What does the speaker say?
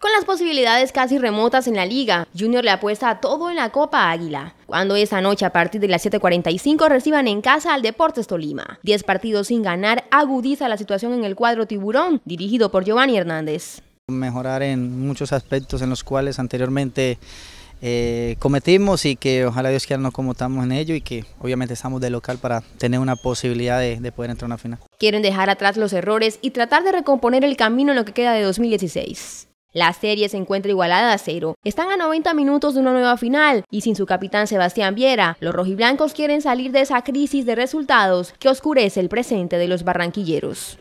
Con las posibilidades casi remotas en la liga, Junior le apuesta a todo en la Copa Águila. Cuando esa noche a partir de las 7.45 reciban en casa al Deportes Tolima. 10 partidos sin ganar agudiza la situación en el cuadro tiburón, dirigido por Giovanni Hernández. Mejorar en muchos aspectos en los cuales anteriormente eh, cometimos y que ojalá Dios quiera no cometamos en ello y que obviamente estamos de local para tener una posibilidad de poder entrar a una final. Quieren dejar atrás los errores y tratar de recomponer el camino en lo que queda de 2016. La serie se encuentra igualada a cero. Están a 90 minutos de una nueva final y sin su capitán Sebastián Viera, los rojiblancos quieren salir de esa crisis de resultados que oscurece el presente de los barranquilleros.